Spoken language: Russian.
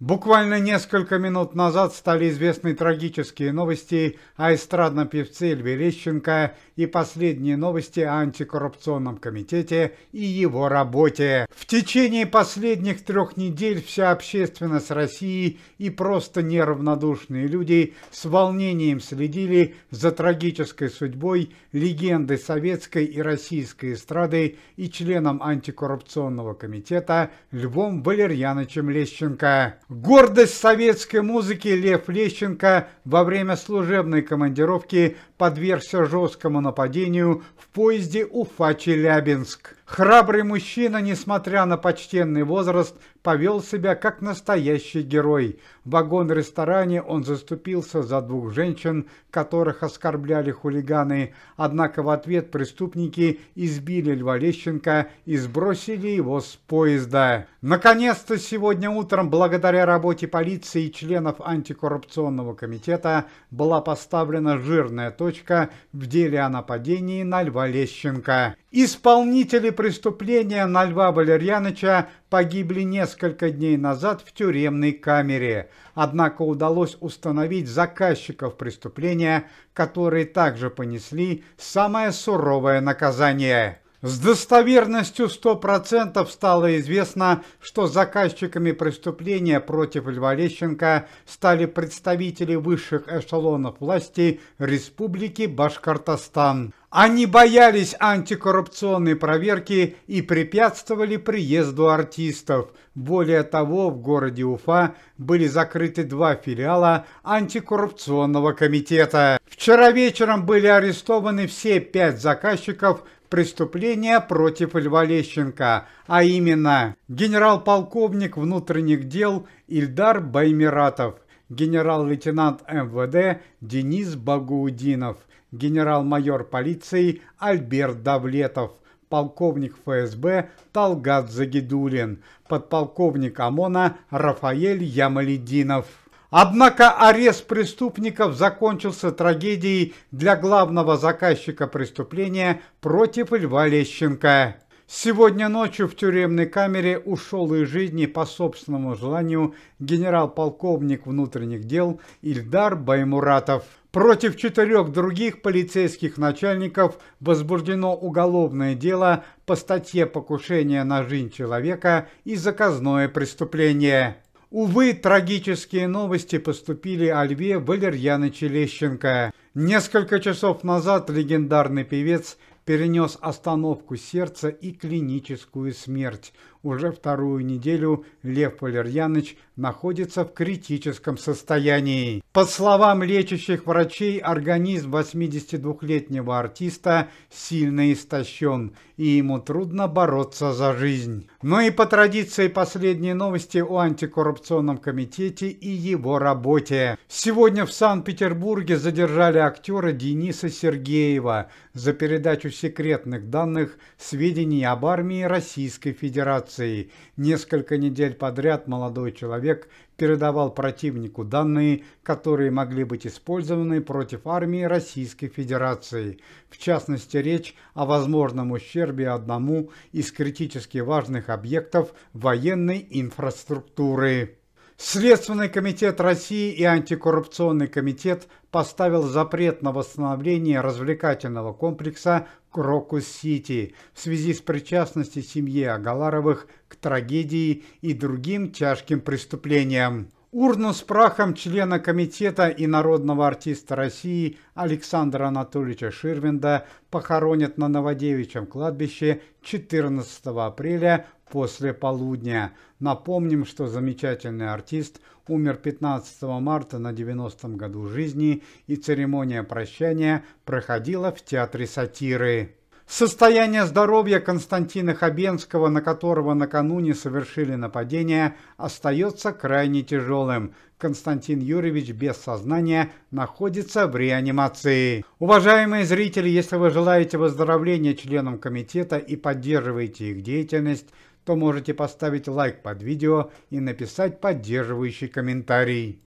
Буквально несколько минут назад стали известны трагические новости о эстрадном певце Эльве Лещенко и последние новости о антикоррупционном комитете и его работе. В течение последних трех недель вся общественность России и просто неравнодушные люди с волнением следили за трагической судьбой легенды советской и российской эстрады и членом антикоррупционного комитета Львом Валерьяновичем Лещенко. Гордость советской музыки Лев Лещенко во время служебной командировки подвергся жесткому нападению в поезде Уфа-Челябинск. Храбрый мужчина, несмотря на почтенный возраст, повел себя как настоящий герой. В вагон-ресторане он заступился за двух женщин, которых оскорбляли хулиганы, однако в ответ преступники избили Льва Лещенко и сбросили его с поезда. Наконец-то сегодня утром, благодаря работе полиции и членов антикоррупционного комитета, была поставлена жирная точка в деле о нападении на Льва Лещенко. Исполнители преступления на Льва Валерьяновича погибли несколько дней назад в тюремной камере, однако удалось установить заказчиков преступления, которые также понесли самое суровое наказание. С достоверностью 100% стало известно, что заказчиками преступления против Льва Лещенко стали представители высших эшелонов власти Республики Башкортостан. Они боялись антикоррупционной проверки и препятствовали приезду артистов. Более того, в городе Уфа были закрыты два филиала антикоррупционного комитета. Вчера вечером были арестованы все пять заказчиков преступления против Льва Лещенко, а именно генерал-полковник внутренних дел Ильдар Баймиратов, генерал-лейтенант МВД Денис Багаудинов, генерал-майор полиции Альберт Давлетов, полковник ФСБ Талгат Загидулин, подполковник ОМОНа Рафаэль Ямалединов. Однако арест преступников закончился трагедией для главного заказчика преступления против Льва Лещенко. Сегодня ночью в тюремной камере ушел из жизни по собственному желанию генерал-полковник внутренних дел Ильдар Баймуратов. Против четырех других полицейских начальников возбуждено уголовное дело по статье «Покушение на жизнь человека» и «Заказное преступление». Увы, трагические новости поступили о Льве Валерьяновиче Лещенко. Несколько часов назад легендарный певец перенес остановку сердца и клиническую смерть, уже вторую неделю Лев Валерьяныч находится в критическом состоянии. По словам лечащих врачей, организм 82-летнего артиста сильно истощен, и ему трудно бороться за жизнь. Но и по традиции последние новости о антикоррупционном комитете и его работе. Сегодня в Санкт-Петербурге задержали актера Дениса Сергеева за передачу секретных данных сведений об армии Российской Федерации авиации. Несколько недель подряд молодой человек передавал противнику данные, которые могли быть использованы против армии Российской Федерации. В частности, речь о возможном ущербе одному из критически важных объектов военной инфраструктуры. Следственный комитет России и антикоррупционный комитет поставил запрет на восстановление развлекательного комплекса «Крокус-Сити» в связи с причастностью семьи Агаларовых к трагедии и другим тяжким преступлениям урну с прахом члена комитета и народного артиста России Александра Анатольевича Ширвинда похоронят на Новодевичьем кладбище 14 апреля после полудня. Напомним, что замечательный артист умер 15 марта на 90-м году жизни, и церемония прощания проходила в Театре сатиры. Состояние здоровья Константина Хабенского, на которого накануне совершили нападение, остается крайне тяжелым. Константин Юрьевич без сознания находится в реанимации. Уважаемые зрители, если вы желаете выздоровления членам комитета и поддерживаете их деятельность, то можете поставить лайк под видео и написать поддерживающий комментарий.